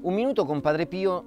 Un minuto con Padre Pio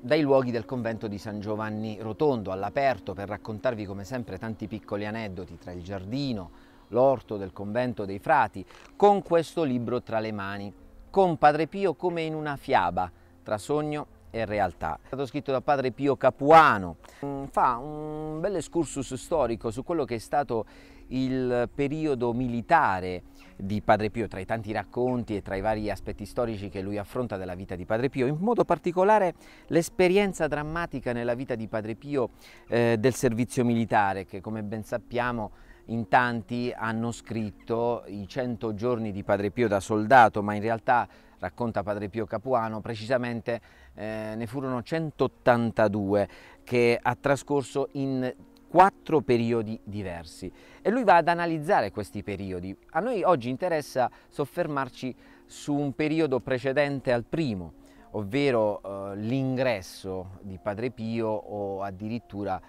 dai luoghi del convento di San Giovanni Rotondo all'aperto per raccontarvi come sempre tanti piccoli aneddoti tra il giardino, l'orto del convento dei frati, con questo libro tra le mani, con Padre Pio come in una fiaba, tra sogno e realtà. È stato scritto da padre Pio Capuano, mm, fa un bel excursus storico su quello che è stato il periodo militare di Padre Pio, tra i tanti racconti e tra i vari aspetti storici che lui affronta della vita di Padre Pio, in modo particolare l'esperienza drammatica nella vita di Padre Pio eh, del servizio militare, che come ben sappiamo in tanti hanno scritto i 100 giorni di Padre Pio da soldato, ma in realtà, racconta Padre Pio Capuano, precisamente eh, ne furono 182 che ha trascorso in quattro periodi diversi e lui va ad analizzare questi periodi. A noi oggi interessa soffermarci su un periodo precedente al primo, ovvero eh, l'ingresso di Padre Pio o addirittura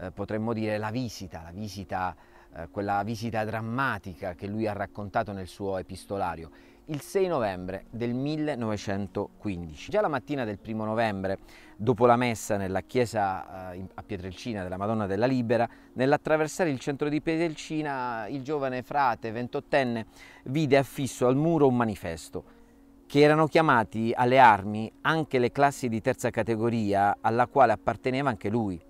eh, potremmo dire la visita, la visita eh, quella visita drammatica che lui ha raccontato nel suo epistolario, il 6 novembre del 1915. Già la mattina del primo novembre, dopo la messa nella chiesa eh, a Pietrelcina della Madonna della Libera, nell'attraversare il centro di Pietrelcina, il giovane frate, ventottenne, vide affisso al muro un manifesto che erano chiamati alle armi anche le classi di terza categoria alla quale apparteneva anche lui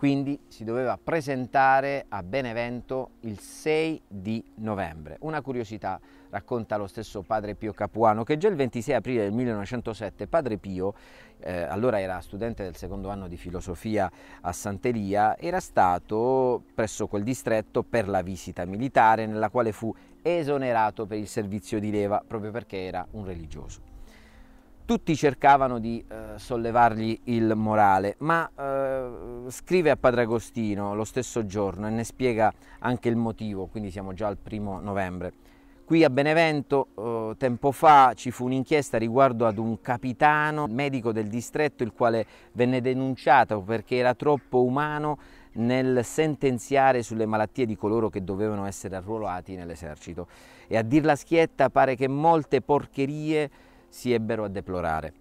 quindi si doveva presentare a Benevento il 6 di novembre. Una curiosità racconta lo stesso padre Pio Capuano che già il 26 aprile del 1907 padre Pio, eh, allora era studente del secondo anno di filosofia a Sant'Elia, era stato presso quel distretto per la visita militare nella quale fu esonerato per il servizio di leva proprio perché era un religioso. Tutti cercavano di eh, sollevargli il morale, ma eh, scrive a Padre Agostino lo stesso giorno e ne spiega anche il motivo, quindi siamo già al primo novembre. Qui a Benevento eh, tempo fa ci fu un'inchiesta riguardo ad un capitano, medico del distretto, il quale venne denunciato perché era troppo umano nel sentenziare sulle malattie di coloro che dovevano essere arruolati nell'esercito. E a dirla schietta pare che molte porcherie si ebbero a deplorare.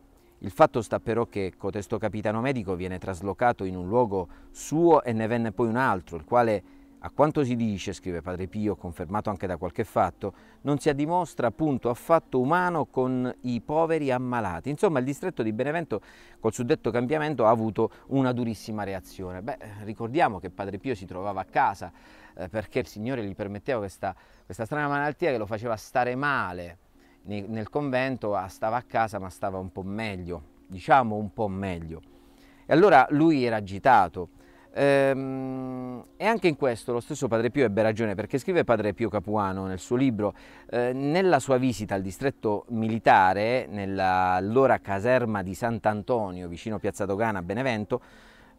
Il fatto sta però che cotesto capitano medico viene traslocato in un luogo suo e ne venne poi un altro, il quale, a quanto si dice, scrive Padre Pio, confermato anche da qualche fatto, non si addimostra punto affatto umano con i poveri ammalati. Insomma, il distretto di Benevento col suddetto cambiamento ha avuto una durissima reazione. Beh, ricordiamo che Padre Pio si trovava a casa eh, perché il Signore gli permetteva questa, questa strana malattia che lo faceva stare male nel convento ah, stava a casa ma stava un po' meglio, diciamo un po' meglio. E allora lui era agitato. Ehm, e anche in questo lo stesso Padre Pio ebbe ragione perché scrive Padre Pio Capuano nel suo libro, eh, nella sua visita al distretto militare, nell'allora caserma di Sant'Antonio vicino Piazza Dogana a Benevento,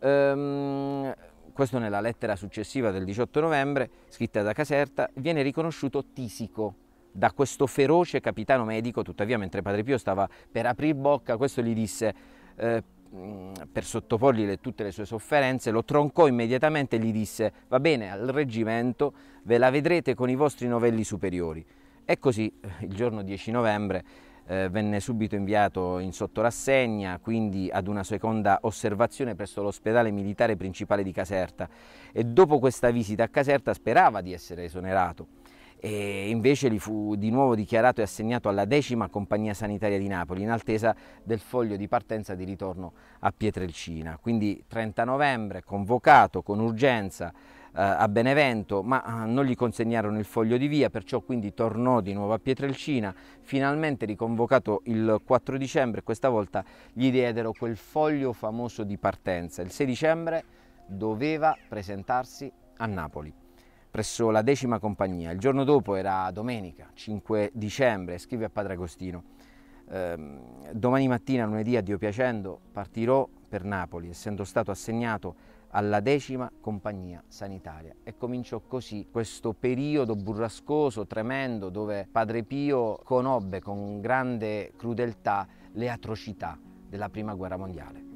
ehm, questo nella lettera successiva del 18 novembre, scritta da Caserta, viene riconosciuto Tisico, da questo feroce capitano medico, tuttavia mentre Padre Pio stava per aprir bocca, questo gli disse, eh, mm, per sottoporgli le, tutte le sue sofferenze, lo troncò immediatamente e gli disse, va bene, al reggimento ve la vedrete con i vostri novelli superiori. E così eh, il giorno 10 novembre eh, venne subito inviato in sottorassegna, quindi ad una seconda osservazione presso l'ospedale militare principale di Caserta e dopo questa visita a Caserta sperava di essere esonerato e invece gli fu di nuovo dichiarato e assegnato alla decima compagnia sanitaria di Napoli in attesa del foglio di partenza di ritorno a Pietrelcina. Quindi 30 novembre convocato con urgenza eh, a Benevento ma eh, non gli consegnarono il foglio di via perciò quindi tornò di nuovo a Pietrelcina finalmente riconvocato il 4 dicembre questa volta gli diedero quel foglio famoso di partenza il 6 dicembre doveva presentarsi a Napoli presso la decima compagnia. Il giorno dopo era domenica, 5 dicembre, scrive a Padre Agostino. Ehm, domani mattina, lunedì, a Dio piacendo, partirò per Napoli, essendo stato assegnato alla decima compagnia sanitaria e cominciò così questo periodo burrascoso, tremendo, dove Padre Pio conobbe con grande crudeltà le atrocità della prima guerra mondiale.